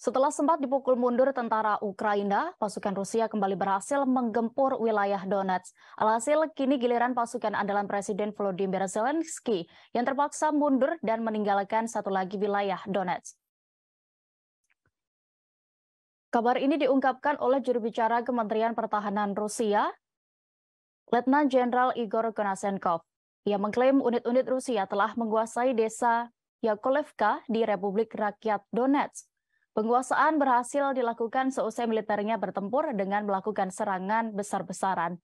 Setelah sempat dipukul mundur tentara Ukraina, pasukan Rusia kembali berhasil menggempur wilayah Donetsk. Alhasil, kini giliran pasukan andalan Presiden Volodymyr Zelensky yang terpaksa mundur dan meninggalkan satu lagi wilayah Donetsk. Kabar ini diungkapkan oleh juru bicara Kementerian Pertahanan Rusia, Letnan Jenderal Igor Konasenkov. Ia mengklaim unit-unit Rusia telah menguasai desa Yakolevka di Republik Rakyat Donetsk. Penguasaan berhasil dilakukan seusai militernya bertempur dengan melakukan serangan besar-besaran.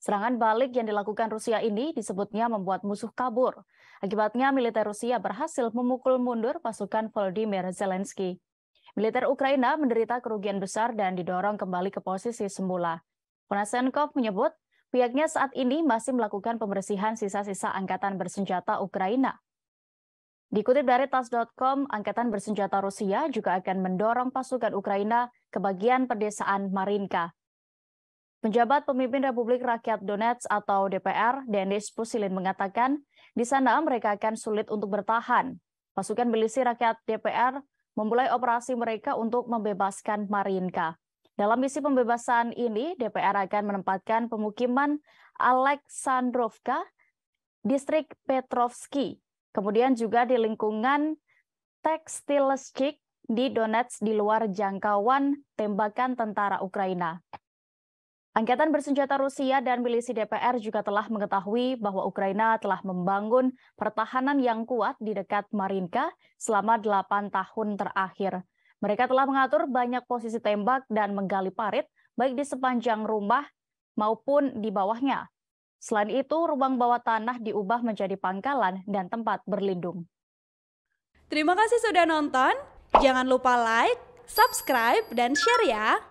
Serangan balik yang dilakukan Rusia ini disebutnya membuat musuh kabur. Akibatnya militer Rusia berhasil memukul mundur pasukan Volodymyr Zelensky. Militer Ukraina menderita kerugian besar dan didorong kembali ke posisi semula. Konasenkov menyebut pihaknya saat ini masih melakukan pembersihan sisa-sisa angkatan bersenjata Ukraina. Dikutip dari tas.com, Angkatan Bersenjata Rusia juga akan mendorong pasukan Ukraina ke bagian pedesaan Marinka. Penjabat pemimpin Republik Rakyat Donetsk atau DPR, Denis Pusilin mengatakan, di sana mereka akan sulit untuk bertahan. Pasukan milisi rakyat DPR memulai operasi mereka untuk membebaskan Marinka. Dalam misi pembebasan ini, DPR akan menempatkan pemukiman Aleksandrovka, distrik Petrovsky. Kemudian juga di lingkungan tekstil Skik di Donetsk di luar jangkauan tembakan tentara Ukraina. Angkatan bersenjata Rusia dan milisi DPR juga telah mengetahui bahwa Ukraina telah membangun pertahanan yang kuat di dekat Marinka selama 8 tahun terakhir. Mereka telah mengatur banyak posisi tembak dan menggali parit baik di sepanjang rumah maupun di bawahnya. Selain itu, ruang bawah tanah diubah menjadi pangkalan dan tempat berlindung. Terima kasih sudah nonton. Jangan lupa like, subscribe, dan share ya.